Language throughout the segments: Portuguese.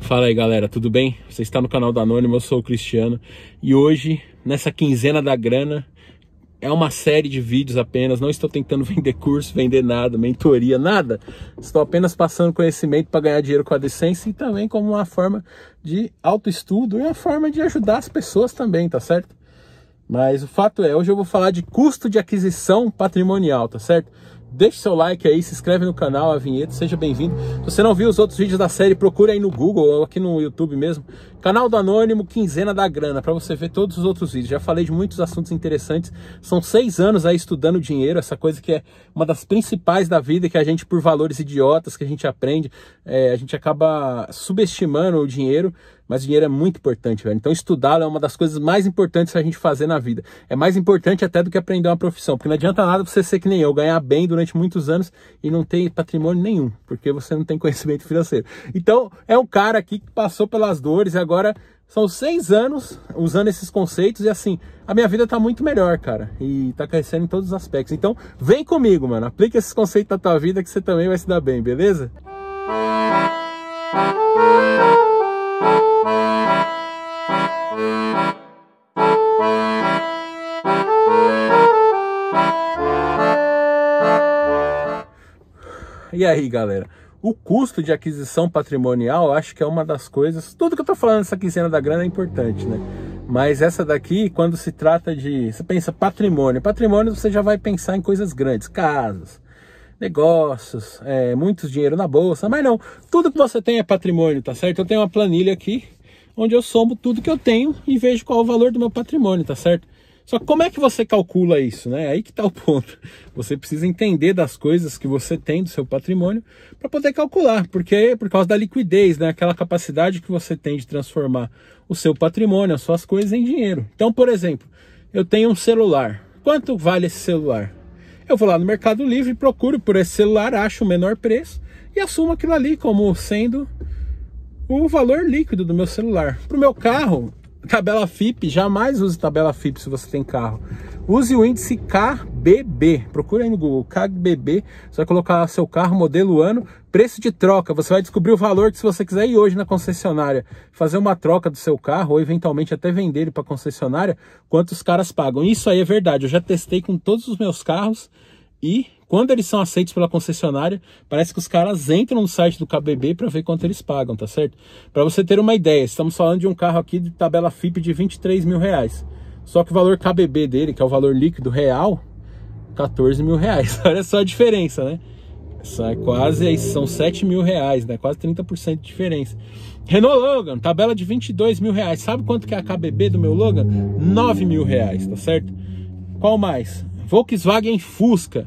Fala aí galera, tudo bem? Você está no canal da Anônimo, eu sou o Cristiano e hoje, nessa quinzena da grana, é uma série de vídeos apenas. Não estou tentando vender curso, vender nada, mentoria, nada. Estou apenas passando conhecimento para ganhar dinheiro com a decência e também como uma forma de autoestudo e uma forma de ajudar as pessoas também, tá certo? Mas o fato é, hoje eu vou falar de custo de aquisição patrimonial, tá certo? Deixe seu like aí, se inscreve no canal, a vinheta, seja bem-vindo. Se você não viu os outros vídeos da série, procure aí no Google ou aqui no YouTube mesmo. Canal do Anônimo, Quinzena da Grana, para você ver todos os outros vídeos. Já falei de muitos assuntos interessantes. São seis anos aí estudando dinheiro, essa coisa que é uma das principais da vida, que é a gente, por valores idiotas que a gente aprende, é, a gente acaba subestimando o dinheiro. Mas o dinheiro é muito importante, velho. Então, estudá-lo é uma das coisas mais importantes a gente fazer na vida. É mais importante até do que aprender uma profissão. Porque não adianta nada você ser que nem eu, ganhar bem durante muitos anos e não ter patrimônio nenhum, porque você não tem conhecimento financeiro. Então, é um cara aqui que passou pelas dores e agora agora são seis anos usando esses conceitos e assim, a minha vida tá muito melhor, cara. E tá crescendo em todos os aspectos. Então, vem comigo, mano. Aplica esses conceitos na tua vida que você também vai se dar bem, beleza? E aí, galera? O custo de aquisição patrimonial, acho que é uma das coisas. Tudo que eu estou falando nessa quinzena da grana é importante, né? Mas essa daqui, quando se trata de. Você pensa patrimônio. Patrimônio você já vai pensar em coisas grandes, casas, negócios, é, muito dinheiro na bolsa. Mas não, tudo que você tem é patrimônio, tá certo? Eu tenho uma planilha aqui onde eu somo tudo que eu tenho e vejo qual é o valor do meu patrimônio, tá certo? Só que como é que você calcula isso, né? Aí que está o ponto. Você precisa entender das coisas que você tem do seu patrimônio para poder calcular, porque por causa da liquidez, né? Aquela capacidade que você tem de transformar o seu patrimônio, as suas coisas em dinheiro. Então, por exemplo, eu tenho um celular. Quanto vale esse celular? Eu vou lá no Mercado Livre, procuro por esse celular, acho o menor preço e assumo aquilo ali como sendo o valor líquido do meu celular. Para o meu carro, Tabela FIP, jamais use tabela FIP se você tem carro. Use o índice KBB, procura aí no Google, KBB, você vai colocar seu carro, modelo, ano, preço de troca, você vai descobrir o valor que se você quiser ir hoje na concessionária, fazer uma troca do seu carro ou eventualmente até vender ele para concessionária, Quantos caras pagam. Isso aí é verdade, eu já testei com todos os meus carros e quando eles são aceitos pela concessionária, parece que os caras entram no site do KBB para ver quanto eles pagam, tá certo? Para você ter uma ideia, estamos falando de um carro aqui de tabela FIP de 23 mil reais. Só que o valor KBB dele, que é o valor líquido real, 14 mil reais. Olha só a diferença, né? Isso é quase, aí são 7 mil reais, né? Quase 30% de diferença. Renault Logan, tabela de 22 mil reais. Sabe quanto que é a KBB do meu Logan? 9 mil reais, tá certo? Qual mais? Volkswagen Fusca,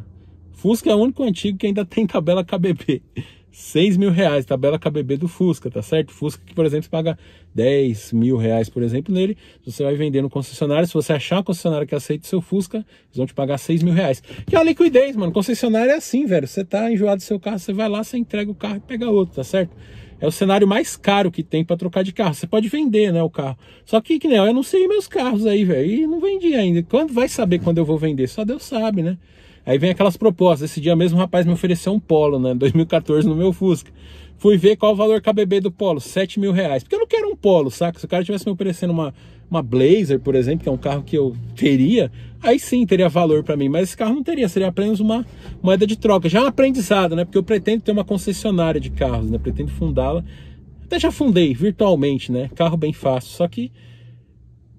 Fusca é o único antigo que ainda tem tabela KBB. 6 mil reais, tabela KBB do Fusca, tá certo? Fusca que, por exemplo, você paga 10 mil reais, por exemplo, nele, você vai vender no concessionário, se você achar um concessionário que aceita o seu Fusca, eles vão te pagar 6 mil reais. Que é a liquidez, mano, Concessionário é assim, velho, você tá enjoado do seu carro, você vai lá, você entrega o carro e pega outro, tá certo? É o cenário mais caro que tem para trocar de carro. Você pode vender, né, o carro. Só que, que né, eu não sei meus carros aí, velho, e não vendi ainda. Quando vai saber quando eu vou vender? Só Deus sabe, né? Aí vem aquelas propostas. Esse dia mesmo um rapaz me ofereceu um Polo, né? 2014 no meu Fusca. Fui ver qual o valor KBB do Polo, 7 mil reais. Porque eu não quero um Polo, saca? Se o cara tivesse me oferecendo uma, uma Blazer, por exemplo, que é um carro que eu teria, aí sim teria valor para mim. Mas esse carro não teria, seria apenas uma moeda de troca. Já é um aprendizado, né? Porque eu pretendo ter uma concessionária de carros, né? Pretendo fundá-la. Até já fundei virtualmente, né? Carro bem fácil. Só que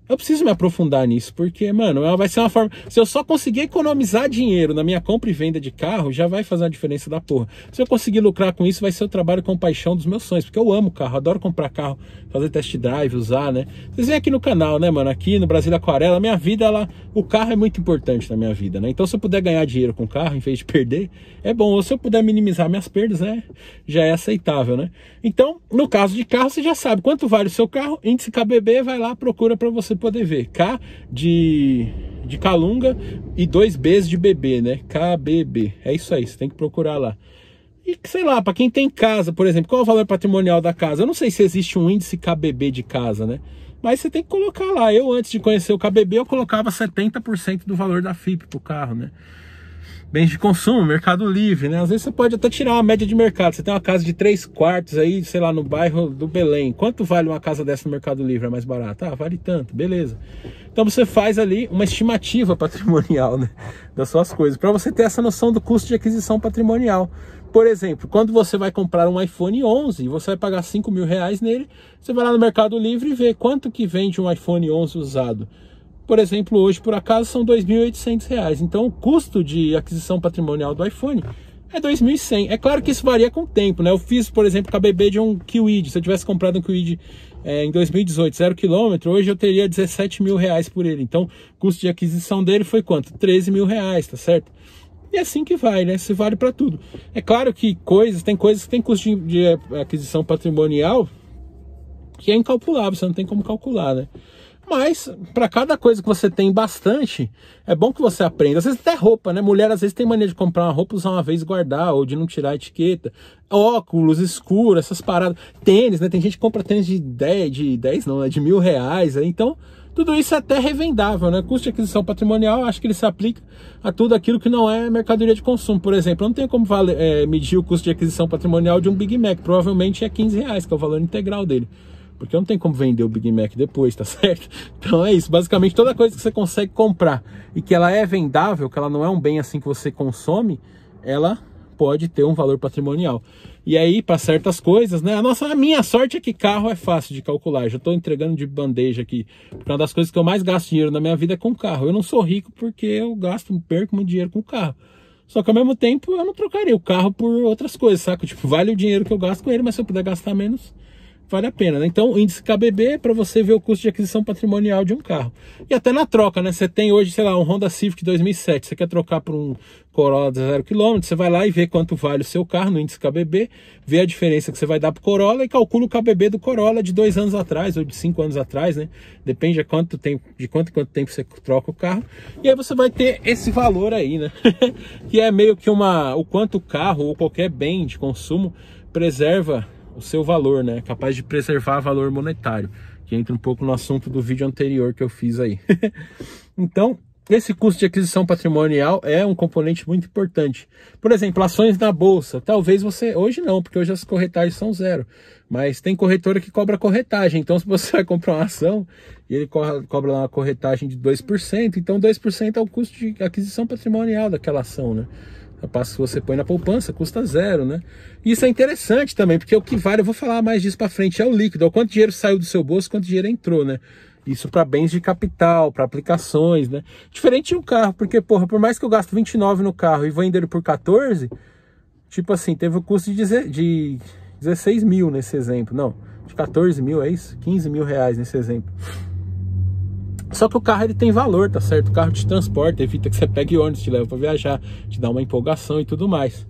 eu preciso me aprofundar nisso, porque, mano, vai ser uma forma. Se eu só conseguir economizar dinheiro na minha compra e venda de carro, já vai fazer uma diferença da porra. Se eu conseguir lucrar com isso, vai ser o trabalho com paixão dos meus sonhos, porque eu amo carro, adoro comprar carro, fazer test drive, usar, né? Vocês vêm aqui no canal, né, mano? Aqui no Brasil Aquarela, minha vida, ela, o carro é muito importante na minha vida, né? Então, se eu puder ganhar dinheiro com carro em vez de perder, é bom. Ou se eu puder minimizar minhas perdas, né? Já é aceitável, né? Então, no caso de carro, você já sabe quanto vale o seu carro, índice KBB, vai lá, procura para você você poder ver. K de, de Calunga e dois Bs de bebê, né? KBB. É isso aí, você tem que procurar lá. E sei lá, para quem tem casa, por exemplo, qual é o valor patrimonial da casa? Eu não sei se existe um índice KBB de casa, né? Mas você tem que colocar lá. Eu, antes de conhecer o KBB, eu colocava 70% do valor da FIP pro carro, né? bens de consumo, mercado livre, né? Às vezes você pode até tirar uma média de mercado. Você tem uma casa de três quartos aí, sei lá, no bairro do Belém. Quanto vale uma casa dessa no Mercado Livre? É mais barata? Ah, vale tanto, beleza. Então você faz ali uma estimativa patrimonial né, das suas coisas, para você ter essa noção do custo de aquisição patrimonial. Por exemplo, quando você vai comprar um iPhone 11 e você vai pagar 5 mil reais nele, você vai lá no Mercado Livre e vê quanto que vende um iPhone 11 usado por exemplo, hoje por acaso são R$ 2.800. Então o custo de aquisição patrimonial do iPhone é 2.100. É claro que isso varia com o tempo, né? Eu fiz, por exemplo, com a BB de um Kiwid. Se eu tivesse comprado um Kiwid é, em 2018, zero quilômetro, hoje eu teria R$ mil reais por ele. Então, o custo de aquisição dele foi quanto? R$ mil reais, tá certo? E é assim que vai, né? Isso vale para tudo. É claro que coisas, tem coisas que tem custo de, de eh, aquisição patrimonial que é incalculável, você não tem como calcular, né? Mas para cada coisa que você tem bastante, é bom que você aprenda. Às vezes até roupa, né? Mulher às vezes tem mania de comprar uma roupa, usar uma vez e guardar, ou de não tirar a etiqueta. Óculos escuro, essas paradas. Tênis, né? Tem gente que compra tênis de 10, de 10 não, né? de mil reais. Né? Então, tudo isso é até revendável, né? Custo de aquisição patrimonial, acho que ele se aplica a tudo aquilo que não é mercadoria de consumo. Por exemplo, eu não tenho como valer, é, eh, medir o custo de aquisição patrimonial de um Big Mac. Provavelmente é 15 reais, que é o valor integral dele. Porque não tem como vender o Big Mac depois, tá certo? Então é isso. Basicamente, toda coisa que você consegue comprar e que ela é vendável, que ela não é um bem assim que você consome, ela pode ter um valor patrimonial. E aí, para certas coisas, né? A, nossa, a minha sorte é que carro é fácil de calcular. Eu já estou entregando de bandeja aqui. uma das coisas que eu mais gasto dinheiro na minha vida é com carro. Eu não sou rico porque eu gasto, perco muito dinheiro com carro. Só que ao mesmo tempo eu não trocaria o carro por outras coisas, saca? Tipo, vale o dinheiro que eu gasto com ele, mas se eu puder gastar menos, vale a pena. Né? Então, o índice KBB é para você ver o custo de aquisição patrimonial de um carro. E até na troca, né? Você tem hoje, sei lá, um Honda Civic 2007, você quer trocar por um Corolla de zero quilômetro você vai lá e vê quanto vale o seu carro no índice KBB, vê a diferença que você vai dar para o Corolla e calcula o KBB do Corolla de dois anos atrás ou de cinco anos atrás, né? Depende de quanto tempo, de quanto quanto tempo você troca o carro. E aí você vai ter esse valor aí, né? que é meio que uma o quanto o carro ou qualquer bem de consumo preserva o seu valor, né? Capaz de preservar valor monetário, que entra um pouco no assunto do vídeo anterior que eu fiz aí. então, esse custo de aquisição patrimonial é um componente muito importante. Por exemplo, ações na bolsa. Talvez você. Hoje não, porque hoje as corretagens são zero. Mas tem corretora que cobra corretagem. Então, se você vai comprar uma ação e ele cobra uma corretagem de 2%, então 2% é o custo de aquisição patrimonial daquela ação, né? Capaz que você põe na poupança, custa zero, né? Isso é interessante também, porque o que vale, eu vou falar mais disso para frente, é o líquido, é o quanto dinheiro saiu do seu bolso, quanto dinheiro entrou, né? Isso para bens de capital, para aplicações, né? Diferente de um carro, porque, porra, por mais que eu gasto 29 no carro e venda ele por 14, tipo assim, teve o um custo de, de 16 mil nesse exemplo, não, de 14 mil, é isso? 15 mil reais nesse exemplo. Só que o carro ele tem valor, tá certo? O carro te transporta, evita que você pegue ônibus, te leva para viajar, te dá uma empolgação e tudo mais.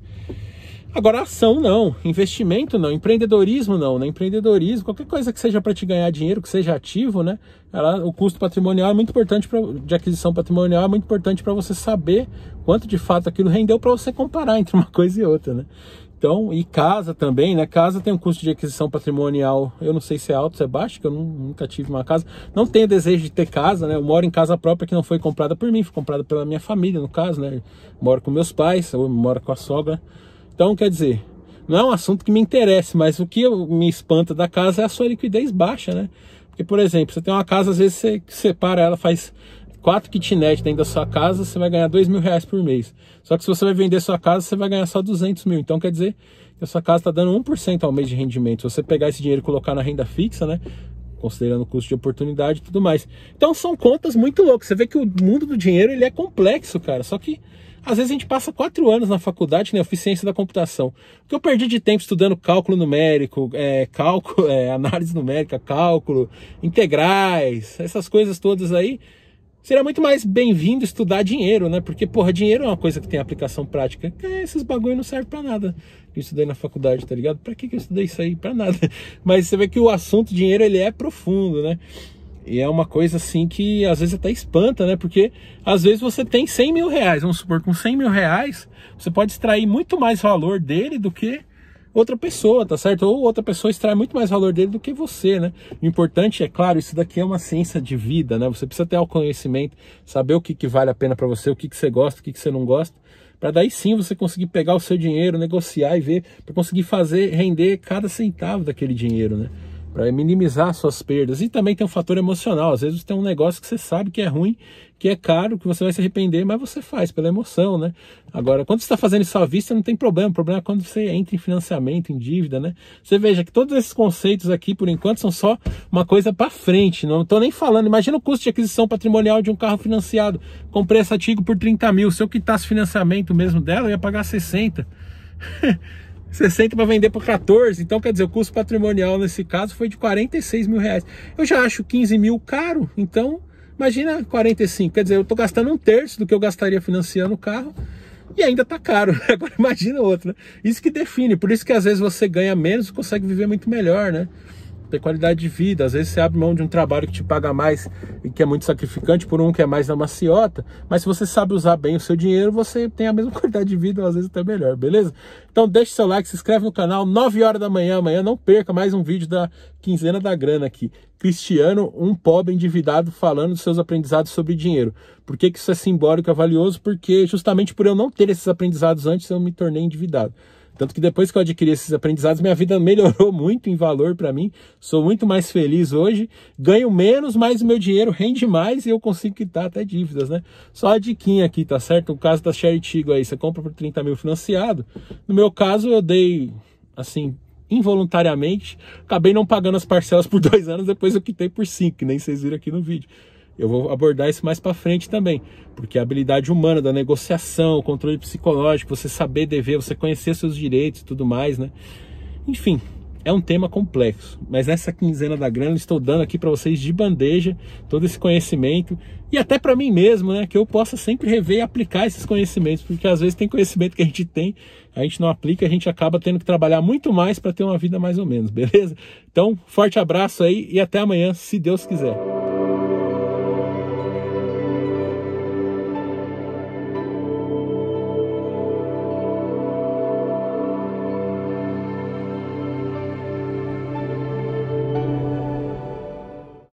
Agora, ação não, investimento não, empreendedorismo não, né? Empreendedorismo, qualquer coisa que seja para te ganhar dinheiro, que seja ativo, né? Ela, o custo patrimonial é muito importante pra, de aquisição patrimonial, é muito importante para você saber quanto de fato aquilo rendeu para você comparar entre uma coisa e outra, né? Então, e casa também, né? Casa tem um custo de aquisição patrimonial, eu não sei se é alto, se é baixo, que eu nunca tive uma casa. Não tenho desejo de ter casa, né? Eu moro em casa própria que não foi comprada por mim, foi comprada pela minha família, no caso, né? moro com meus pais, eu moro com a sogra. Então, quer dizer, não é um assunto que me interessa, mas o que me espanta da casa é a sua liquidez baixa, né? Porque, por exemplo, você tem uma casa, às vezes você separa ela, faz quatro kitnet dentro da sua casa, você vai ganhar dois mil reais por mês. Só que se você vai vender sua casa, você vai ganhar só 200 mil. Então quer dizer que a sua casa está dando 1% ao mês de rendimento. Se você pegar esse dinheiro e colocar na renda fixa, né? Considerando o custo de oportunidade e tudo mais. Então são contas muito loucas. Você vê que o mundo do dinheiro ele é complexo, cara. Só que às vezes a gente passa quatro anos na faculdade, né? Eficiência da computação. O que eu perdi de tempo estudando cálculo numérico, é, cálculo, é, análise numérica, cálculo, integrais, essas coisas todas aí Seria muito mais bem-vindo estudar dinheiro, né? Porque, porra, dinheiro é uma coisa que tem aplicação prática. É, esses bagulho não serve para nada. Eu estudei na faculdade, tá ligado? Pra que, que eu estudei isso aí? Pra nada. Mas você vê que o assunto dinheiro, ele é profundo, né? E é uma coisa assim que às vezes até espanta, né? Porque às vezes você tem 100 mil reais, vamos supor, com 100 mil reais, você pode extrair muito mais valor dele do que outra pessoa, tá certo? Ou outra pessoa extrai muito mais valor dele do que você, né? O importante é, claro, isso daqui é uma ciência de vida, né? Você precisa ter o conhecimento, saber o que, que vale a pena para você, o que, que você gosta, o que, que você não gosta, para daí sim você conseguir pegar o seu dinheiro, negociar e ver, para conseguir fazer render cada centavo daquele dinheiro, né? para minimizar suas perdas. E também tem um fator emocional. Às vezes tem um negócio que você sabe que é ruim, que é caro, que você vai se arrepender, mas você faz pela emoção, né? Agora, quando você está fazendo isso à vista, não tem problema. O problema é quando você entra em financiamento, em dívida, né? Você veja que todos esses conceitos aqui, por enquanto, são só uma coisa para frente. Não estou nem falando. Imagina o custo de aquisição patrimonial de um carro financiado. Comprei esse artigo por 30 mil. Se eu quitasse financiamento mesmo dela, eu ia pagar 60. 60 para vender por 14. Então, quer dizer, o custo patrimonial nesse caso foi de 46 mil reais. Eu já acho 15 mil caro, então imagina 45. Quer dizer, eu estou gastando um terço do que eu gastaria financiando o carro e ainda está caro. Agora imagina outro, Né? Isso que define. Por isso que às vezes você ganha menos e consegue viver muito melhor, né? ter qualidade de vida. Às vezes você abre mão de um trabalho que te paga mais e que é muito sacrificante por um que é mais na maciota, mas se você sabe usar bem o seu dinheiro, você tem a mesma qualidade de vida, ou às vezes até melhor, beleza? Então deixa seu like, se inscreve no canal, 9 horas da manhã, amanhã não perca mais um vídeo da quinzena da grana aqui. Cristiano, um pobre endividado falando dos seus aprendizados sobre dinheiro. Por que, que isso é simbólico, é valioso? Porque justamente por eu não ter esses aprendizados antes, eu me tornei endividado. Tanto que depois que eu adquiri esses aprendizados, minha vida melhorou muito em valor para mim. Sou muito mais feliz hoje, ganho menos, mas o meu dinheiro rende mais e eu consigo quitar até dívidas, né? Só a diquinha aqui, tá certo? O caso da Cheritigo aí, você compra por 30 mil financiado. No meu caso, eu dei, assim, involuntariamente, acabei não pagando as parcelas por dois anos, depois eu quitei por cinco, que nem vocês viram aqui no vídeo. Eu vou abordar isso mais para frente também, porque a habilidade humana da negociação, o controle psicológico, você saber dever, você conhecer seus direitos e tudo mais, né? Enfim, é um tema complexo, mas nessa quinzena da grana estou dando aqui para vocês de bandeja todo esse conhecimento e até para mim mesmo, né, que eu possa sempre rever e aplicar esses conhecimentos, porque às vezes tem conhecimento que a gente tem, a gente não aplica, a gente acaba tendo que trabalhar muito mais para ter uma vida mais ou menos, beleza? Então, forte abraço aí e até amanhã, se Deus quiser.